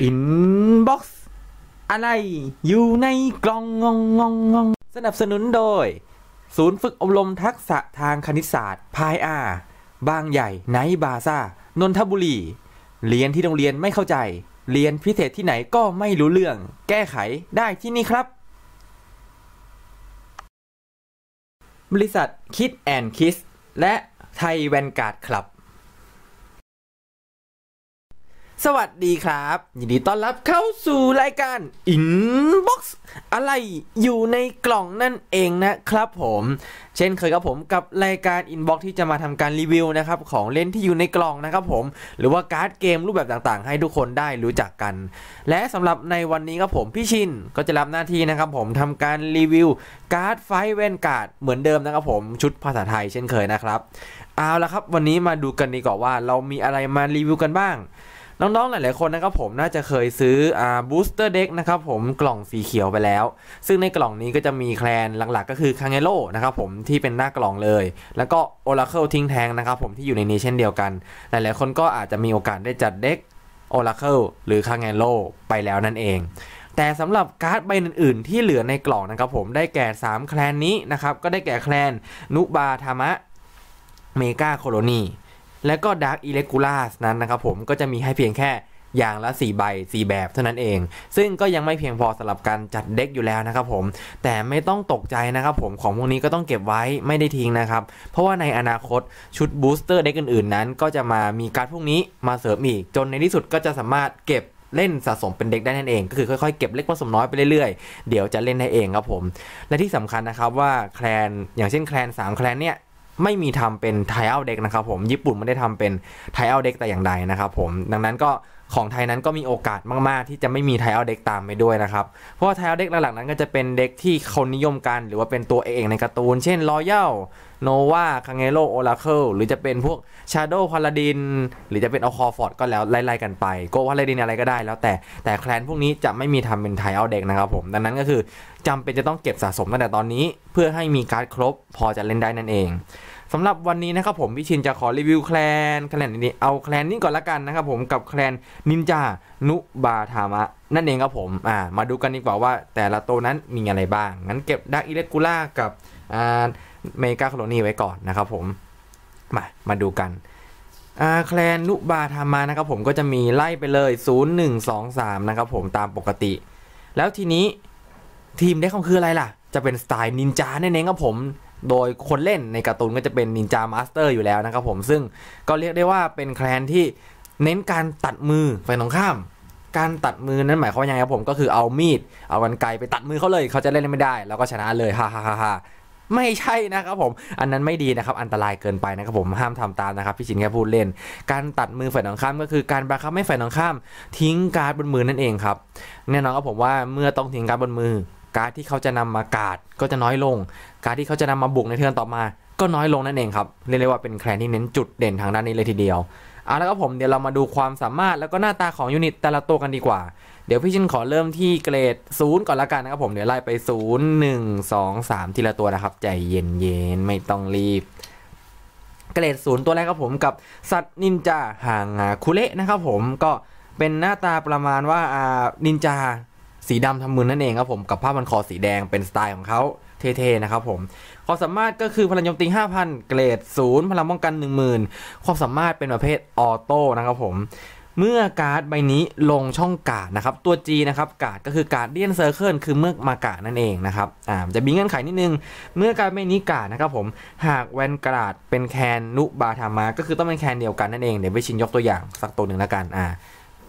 อินบ็อกซ์อะไรอยู่ในกล่องงงงงงสนับสนุนโดย ศูนย์ฝึกอบรมทักษะทางคณิตศาสตร์พายอาบางใหญ่ไนบาซ่า นนทบุรี เรียนที่โรงเรียนไม่เข้าใจ เรียนพิเศษที่ไหนก็ไม่รู้เรื่อง แก้ไขได้ที่นี่ครับ บริษัทคิดแอนคิสและไทยแวนการ์ดคลับสวัสดีครับ ยินดีต้อนรับเข้าสู่รายการ Inbox อะไรอยู่ในกล่องนั่นเองนะครับผม เช่นเคยครับผมกับรายการ Inbox ที่จะมาทำการรีวิวนะครับของเล่นที่อยู่ในกล่องนะครับผม หรือว่าการ์ดเกมรูปแบบต่างๆ ให้ทุกคนได้รู้จักกัน และสำหรับในวันนี้ครับผมพี่ชิน ก็จะรับหน้าที่นะครับผมทำการรีวิวการ์ดไฟเวนการ์ดเหมือนเดิมนะครับผมชุดภาษาไทย เช่นเคยนะครับเอาละครับ วันนี้มาดูกันดีกว่าว่า เรามีอะไรมารีวิวกันบ้างน้องๆ หลายๆคนนะครับผมน่าจะเคยซื้ออ่ o บูสเตอร์เด็กนะครับผมกล่องสีเขียวไปแล้ว ซึ่งในกล่องนี้ก็จะมีแคลนหลักๆก็คือคางเงโลนะครับผมที่เป็นหน้ากล่องเลย แล้วก็โอราเคิลทิ้งแทงนะครับผมที่อยู่ในนี้เช่นเดียวกัน หลายๆ คนก็อาจจะมีโอกาสได้จัดเด็กโอราเคิลหรือคางเงโลไปแล้วนั่นเอง แต่สำหรับการ์ดใบอื่นๆ ที่เหลือในกล่องนะครับผมได้แก่ 3 แคลนนี้นะครับก็ได้แก่แคลนนุบาธรรมะเมกาโคโลนีและก็ Dark e l e c u l a s นั้นนะครับผมก็จะมีให้เพียงแค่อย่างละ 4 ใบ 4 แบบเท่านั้นเอง ซึ่งก็ยังไม่เพียงพอสำหรับการจัดเด็กอยู่แล้วนะครับผม แต่ไม่ต้องตกใจนะครับผม ของพวกนี้ก็ต้องเก็บไว้ไม่ได้ทิ้งนะครับ เพราะว่าในอนาคตชุดบูสเตอร์เด็กอื่นๆ นั้น ก็จะมามีการพวกนี้มาเสริมอีก จนในที่สุดก็จะสามารถเก็บเล่นสะสมเป็นเด็กได้นั่นเองก็คือค่อยๆเก็บเล็กผสมน้อยไปเรื่อยๆ เดี๋ยวจะเล่นได้เองครับผมและที่สำคัญนะครับว่าแคลนอย่างเช่นแคลน3แคลนเนี่ยไม่มีทำเป็นไทเอาเด็กนะครับผม ญี่ปุ่นไม่ได้ทำเป็นไทเอาเด็กแต่อย่างใดนะครับผมดังนั้นก็ของไทยนั้นก็มีโอกาสมากๆ ที่จะไม่มีไทยเอาเด็กตามไปด้วยนะครับ เพราะว่าไทยเอาเด็กหลักๆนั้นก็จะเป็นเด็กที่คนนิยมกันหรือว่าเป็นตัวเอกในการ์ตูน เช่นรอยัลโนวาคังเอโลโอลาเคิลหรือจะเป็นพวกชาโดว์พาลาดินหรือจะเป็นออคอฟอร์ดก็แล้วไล่ๆกันไปโกวาลาดินอะไรก็ได้แล้วแต่แต่แคลนพวกนี้จะไม่มีทำเป็นไทยเอาเด็กนะครับผมดังนั้นก็คือจำเป็นจะต้องเก็บสะสมตั้งแต่ตอนนี้เพื่อให้มีการ์ดครบพอจะเล่นได้นั่นเองสำหรับวันนี้นะครับผมพี่ชินจะขอรีวิวแคลนแคลนนี้เอาแคลนนี้ก่อนละกันนะครับผมกับแคลนนินจานุบาธามะนั่นเองครับผมอ่ามาดูกันดีกว่าว่า แต่ละตัวนั้นมีอะไรบ้าง งั้นเก็บดักอิเล็กกูล่ากับอ่าเมกาโคลนีไว้ก่อนนะครับผม มามาดูกันอาแคลนนุบาธามานะครับผมก็จะมีไล่ไปเลย 0 1 2 3นะครับผมตามปกติ แล้วทีนี้ทีมได้ของคืออะไรล่ะจะเป็นสไตล์นินจาแน่ๆครับผมโดยคนเล่นในการ์ตูนก็จะเป็นนินจามาสเตอร์อยู่แล้วนะครับผมซึ่งก็เรียกได้ว่าเป็นแคลนที่เน้นการตัดมือฝ่ายตรงข้าม การตัดมือนั้นหมายความว่ายังไงครับผมก็คือเอามีดเอากันไกไปตัดมือเขาเลย เขาจะเล่นไม่ได้แล้วก็ชนะเลยฮ่าฮ่าฮ่าฮ่าไม่ใช่นะครับผมอันนั้นไม่ดีนะครับอันตรายเกินไปนะครับผมห้ามทำตามนะครับพี่ชินแค่พูดเล่นการตัดมือฝ่ายตรงข้าม ก็คือการบังคับให้ฝ่ายตรงข้าม ทิ้งการบนมือนั่นเองครับแน่นอนครับผมว่าเมื่อต้องทิ้งการบนมือการที่เขาจะนำมากาดก็จะน้อยลง การที่เขาจะนำมาบุกในเทือนต่อมา ก็น้อยลงนั่นเองครับ เรียกได้ว่าเป็นแคลนที่เน้นจุดเด่นทางด้านนี้เลยทีเดียวเอาแล้วก็ผมเดี๋ยวเรามาดูความสามารถ แล้วก็หน้าตาของยูนิตแต่ละตัวกันดีกว่าเดี๋ยวพี่ชินขอเริ่มที่เกรดศูนย์ก่อนละกันนะครับผมเดี๋ยวไล่ไปศูนย์หนึ่งสองสามทีละตัวนะครับใจเย็นเย็นไม่ต้องรีบ เกรดศูนย์ตัวแรกครับผมกับสัตว์นินจาห่างาคุเละนะครับผมก็เป็นหน้าตาประมาณว่านินจาสีดำทำมือนั่นเองครับผมกับผ้าพันคอสีแดงเป็นสไตล์ของเขาเท่ๆนะครับผมความสามารถก็คือพลังโจมตี5,000 เกรด 0พลังป้องกัน10,000 ความสามารถเป็นประเภทออโต้นะครับผมเมื่อการ์ดใบนี้ลงช่องกาดนะครับตัว G นะครับกาดก็คือการ์ดเดียนเซอร์เคิลคือเมื่อมากาดนั่นเองนะครับอ่าจะมีเงื่อนไขนิดนึง เมื่อการ์ดใบนี้กาดนะครับผมหากแวนกาดเป็นแคนนุบาธามา ก็คือต้องเป็นแคนเดียวกันนั่นเองเดี๋ยวไปชินยกตัวอย่างสักตัวหนึ่งแล้วกันอ่า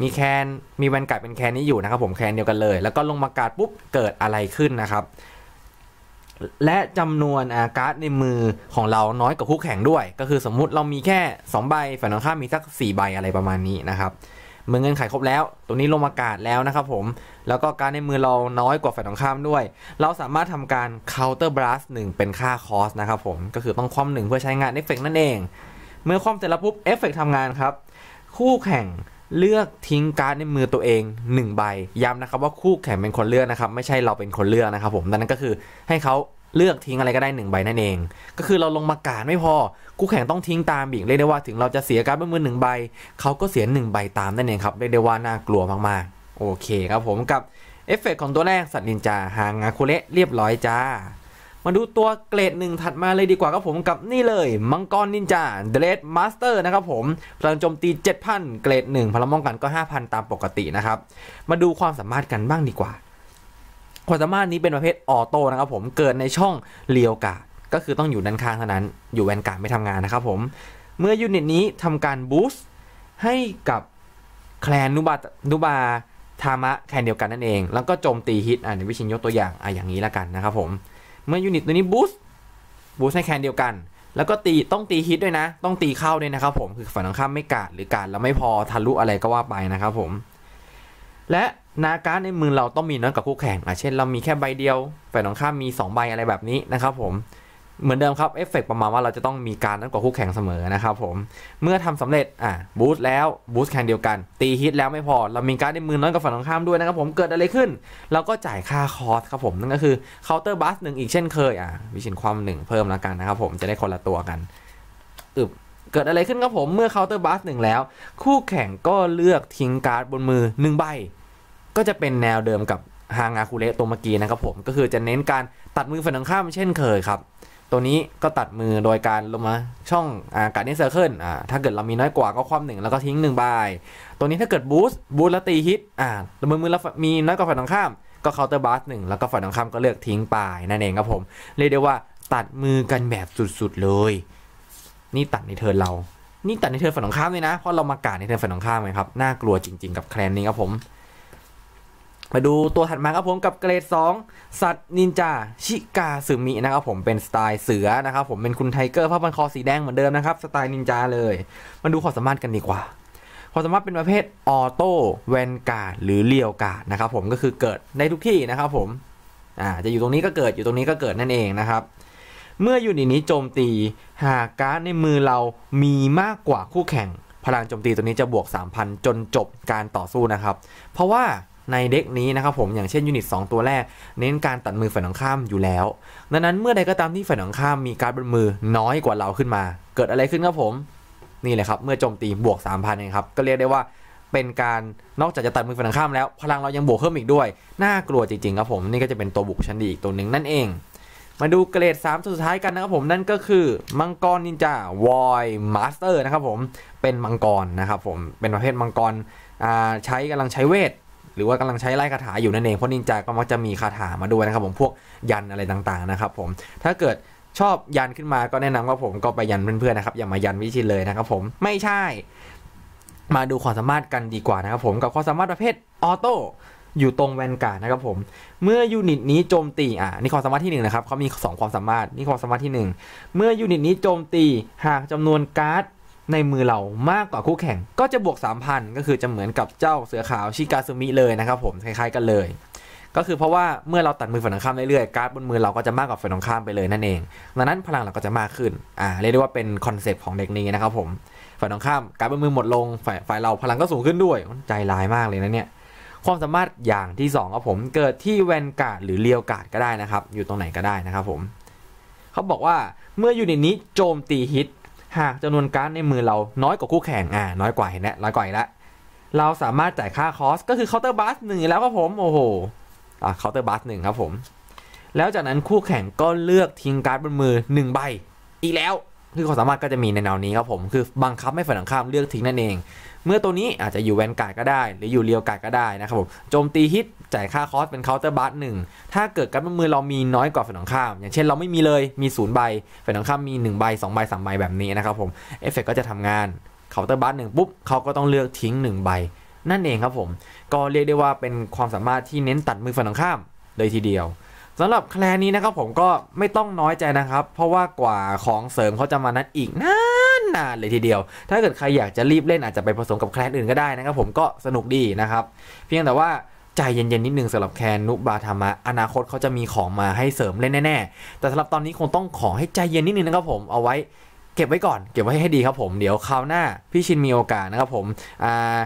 มีแคนมีแวนการ์ดเป็นแคนนี้อยู่นะครับ ผม แคนเดียวกันเลย แล้วก็ลงมาการ์ดปุ๊บ เกิดอะไรขึ้นนะครับ และจำนวนอาการ์ดในมือของเรา น้อยกว่าคู่แข่งด้วย ก็คือสมมุติเรามีแค่ 2 ใบฝั่งตรงข้ามมีสัก4ใบอะไรประมาณนี้นะครับ เมื่อเงินไขครบแล้วตัวนี้ลงอากาศแล้วนะครับผม แล้วก็การในมือเราน้อยกว่าฝ่ายตรงข้ามด้วย เราสามารถทำการ counter blast งเป็นค่าคอสนะครับ ผม ก็คือต้องคว่ำหนึ่งเพื่อใช้งานเอฟเฟกนั่นเองเมื่อคว่ำเสร็จแล้วปุ๊บ เอฟเฟกทำงานครับ คู่แข่งเลือกทิ้งการ์ดในมือตัวเอง 1 ใบย้ำนะครับ ว่าคู่แข่งเป็นคนเลือกนะครับไม่ใช่เราเป็นคนเลือกนะครับผมดังนั้นก็คือให้เขาเลือกทิ้งอะไรก็ได้1ใบนั่นเองก็คือเราลงมาการไม่พอคู่แข่งต้องทิ้งตามอีกเรียกได้ว่าถึงเราจะเสียการ์ดเป็นมือหนึ่งใบเขาก็เสีย1ใบตามนั่นเองครับเรียกได้ว่าน่ากลัวมากๆโอเคครับผมกับเอฟเฟกของตัวแรกสัตว์นินจาหางาคุเละเรียบร้อยจ้ามาดูตัวเกรดหนึ่งถัดมาเลยดีกว่าครับผมกับนี่เลยมังกรนินจาเดรสมาสเตอร์นะครับผมพลังโจมตี 7,000 เกรด1พลังมองกันก็ 5,000 ตามปกตินะครับ มาดูความสามารถกันบ้างดีกว่า ความสามารถนี้เป็นประเภทออโต้นะครับผมเกิดในช่องเลียวกาก็คือต้องอยู่ด้านข้างเท่านั้นอยู่แวนการไม่ทำงานนะครับผม เมื่อยูนิตนี้ทำการบูสต์ให้กับแคลนนุบานุบาธามะแคลนเดียวกันนั่นเอง แล้วก็โจมตีฮิตอ่านในวิชินยกตัวอย่างอ่ะอย่างนี้ละกันนะครับผมเมื่อยูนิตตัวนี้บูสต์บูสต์ให้แคนเดียวกัน แล้วก็ตีต้องตีฮิตด้วยนะ ต้องตีเข้า ด้วยนะครับผมคือฝ่นยตรงข้ามไม่กาดหรือกาดแล้วไม่พอทะลุอะไรก็ว่าไปนะครับผม และนาการในมือเราต้องมีน้อยกับคู่แข่ง อ่ะ เช่นเรามีแค่ใบเดียวฝ่นยตรงข้ามมี 2 ใบอะไรแบบนี้นะครับผมเหมือนเดิมครับเอฟเฟกประมาณว่าเราจะต้องมีการนั้นกว่าคู่แข่งเสมอนะครับผมเมื่อทำสำเร็จอ่ะบูสต์แล้วบูสต์แข่งเดียวกันตีฮิตแล้วไม่พอ เรามีการในมือน้อยกับฝั่งตรงข้ามด้วยนะครับผมเกิดอะไรขึ้น เราก็จ่ายค่าคอสครับผม นั่นก็คือเคาน์เตอร์บัสหนึ่งอีกเช่นเคยอ่ะวิชินความหนึ่งเพิ่มแล้วกันนะครับผมจะได้คนละตัวกันอึบเกิดอะไรขึ้นครับผม เมื่อเคาน์เตอร์บัสหนึ่งแล้ว คู่แข่งก็เลือกทิ้งการ์ดบนมือ1ใบก็จะเป็นแนวเดิมกับฮางาคูเละตัวเมื่อกี้นะครับผมก็คือจะเน้นการตัดมือฝั่งตรงข้าม เช่นเคยครับตัวนี้ก็ตัดมือโดยการลงมาช่องอ่าการ์ดเซอร์เคิลอ่าถ้าเกิดเรามีน้อยกว่าก็ความหนึ่งแล้วก็ทิ้งหนึ่งใบตัวนี้ถ้าเกิดบูสต์บูสต์แล้วตีฮิตอ่ามือมือแล้วมีน้อยกว่าฝ่ายตรงข้ามก็เคาน์เตอร์บัสหนึ่งแล้วก็ฝ่ายตรงข้ามก็เลือกทิ้งไปนั่นเองครับผมเรียกได้ว่าตัดมือกันแบบสุดๆเลย นี่ตัดในเทิร์นเรา นี่ตัดในเทิร์นฝ่ายตรงข้ามเลยนะเพราะเรามากาดในเทิร์นฝ่ายตรงข้ามไงครับน่ากลัวจริงๆกับแคลนนี้ครับผมมาดูตัวถัดมาครับผมกับเกรด 2 สัตว์นินจา ชิกาสึมินะครับ ผมเป็นสไตล์เสือนะครับ ผมเป็นคุณไทเกอร์ผ้าพันคอสีแดงเหมือนเดิมนะครับ สไตล์นินจาเลยมาดูความสามารถกันดีกว่าความสามารถเป็นประเภท ออโต้แวนการ์ดหรือเรียวการ์ดนะครับ ผมก็คือเกิดในทุกที่นะครับ ผมอ่าจะอยู่ตรงนี้ก็เกิดอยู่ตรงนี้ก็เกิดนั่นเองนะครับ เมื่ออยู่ในนี้โจมตีหากการ์ดในมือเรามีมากกว่าคู่แข่งพลังโจมตีตัวนี้จะบวก3,000จนจบการต่อสู้นะครับ เพราะว่าในเด็กนี้นะครับผมอย่างเช่นยูนิต2ตัวแรก เน้นการตัดมือฝ่ายตรงข้ามอยู่แล้ว ดังนั้นเมื่อใดก็ตามที่ฝ่ายตรงข้ามมีการบนมือน้อยกว่าเราขึ้นมา เกิดอะไรขึ้นครับผมนี่เลยครับเมื่อโจมตีบวก3,000เองครับก็เรียกได้ว่าเป็นการนอกจากจะตัดมือฝ่ายตรงข้ามแล้ว พลังเรายังบวกเพิ่มอีกด้วยน่ากลัวจริงๆครับผมนี่ก็จะเป็นตัวบุกชั้นดีอีกตัวหนึ่งนั่นเอง มาดูเกรด3สุดท้ายกันนะครับผมนั่นก็คือมังกรนินจาวอยมาสเตอร์นะครับผมเป็นมังกรนะครับผมเป็นประเภทมังกรใช้กำลังใช้เวทหรือว่ากำลังใช้ไล่คาถาอยู่นั่นเองเพราะนินจาก็มักจะมีคาถามาด้วยนะครับผมพวกยันอะไรต่าง ๆ นะครับผมถ้าเกิดชอบยันขึ้นมาก็แนะนำว่าผมก็ไปยันเพื่อนๆนะครับอย่ามายันวิชินเลยนะครับผมไม่ใช่ มาดูความสามารถกันดีกว่านะครับผม กับความสามารถประเภทออโต้อยู่ตรงแวนการ์ดนะครับผมเมื่อยูนิตนี้โจมตีอ่ะนี่ความสามารถที่ 1 นะครับเขามี 2 ความสามารถนี่ความสามารถที่ 1 เมื่อยูนิต นี้โจมตีหากจำนวนการ์ดในมือเรามากกว่าคู่แข่ง ก็จะบวก 3,000ก็คือจะเหมือนกับเจ้าเสือขาวชิกาซุมิเลยนะครับ ผมคล้ายๆกันเลย ก็คือเพราะว่าเมื่อเราตัดมือฝั่งตรงข้ามเรื่อยๆการ์ดบนมือเราก็จะมากกว่าฝั่งตรงข้ามไปเลยนั่นเอง ดังนั้นพลังเราก็จะมากขึ้นอ่าเรียกได้ว่าเป็นคอนเซปต์ของเด็กนี้นะครับผมฝั่งตรงข้ามการ์ดบนมือหมดลงฝ่ายฝ่ายเราพลังก็สูงขึ้นด้วยใจร้ายมากเลยนะเนี่ยความสามารถอย่างที่2ครับผมเกิดที่แวนการ์ดหรือเลียวการ์ดก็ได้นะครับ อยู่ตรงไหนก็ได้นะครับผมเขาบอกว่าเมื่อยูนิตนี้โจมตีฮิตหากจำนวนการ์ดในมือเราน้อยกว่าคู่แข่ง อ่าน้อยกว่าเห็นแล้วน้อยกว่าแล้ว เราสามารถจ่ายค่าคอสก็คือเคาน์เตอร์บัสหนึ่งแล้วครับผมโอ้โห อ่าเคาน์เตอร์บัสหนึ่งครับผม แล้วจากนั้นคู่แข่งก็เลือกทิ้งการ์ดบนมือหนึ่งใบอีกแล้วคือความสามารถก็จะมีในแนวนี้ครับผม คือบังคับให้ฝ่ายตรงข้ามเลือกทิ้งนั่นเอง เมื่อตัวนี้อาจจะอยู่แวนการ์ดก็ได้ หรืออยู่เรียวการ์ดก็ได้นะครับผมโจมตีฮิตจ่ายค่าคอสเป็นเคาน์เตอร์บัตหนึ่งถ้าเกิดการมือเรามีน้อยกว่าฝ่ายตรงข้าม อย่างเช่น เราไม่มีเลยมีศูนย์ใบฝ่ายตรงข้ามมี 1 ใบ 2 ใบ 3 ใบแบบนี้นะครับผมเอฟเฟกก็จะทำงานเคาน์เตอร์บัตหนึ่งปุ๊บเขาก็ต้องเลือกทิ้ง1ใบนั่นเองครับผมก็เรียกได้ว่าเป็นความสามารถที่เน้นตัดมือฝ่ายตรงข้ามเลยทีเดียวสำหรับแคลนี้นะครับผมก็ไม่ต้องน้อยใจนะครับ เพราะว่ากว่าของเสริมเขาจะมานัดอีกนานนานเลยทีเดียว ถ้าเกิดใครอยากจะรีบเล่นอาจจะไปผสมกับแคลนอื่นก็ได้นะครับผมก็สนุกดีนะครับ เพียงแต่ว่าใจเย็นๆนิดนึงสำหรับแคนนุบาธรรมะอนาคตเขาจะมีของมาให้เสริมเล่นแน่ๆแต่สำหรับตอนนี้คงต้องขอให้ใจเย็นนิดนึงนะครับผมเอาไว้ เก็บไว้ก่อน เก็บไว้ให้ดีครับผมเดี๋ยวคราวหน้าพี่ชินมีโอกาสนะครับผมอ่า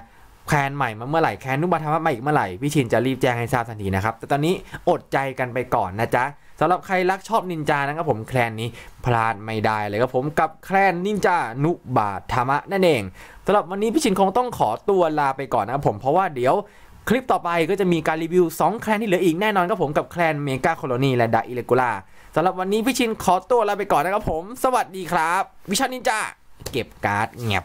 แคนใหม่ มาเมื่อไหร่ แคนนุบัธรรมะมาอีกเมื่อไหร่ พี่ชินจะรีบแจ้งให้ทราบทันทีนะครับ แต่ตอนนี้อดใจกันไปก่อนนะจ๊ะสำหรับใครรักชอบนินจานะครับผมแคลนนี้พลาดไม่ได้เลยครับผมกับแคลนนินจานุบาธรรมะนั่นเองสำหรับวันนี้พี่ชินคงต้องขอตัวลาไปก่อนนะครับผม เพราะว่าเดี๋ยวคลิปต่อไปก็จะมีการรีวิว2แคลนที่เหลืออีกแน่นอนครับผมกับแคลนเมกาโคอลนีและดาอิเลกูล่าสำหรับวันนี้พี่ชินขอตัวลาไปก่อนนะครับผม สวัสดีครับ วิชานินจา เก็บการ์ดเงียบ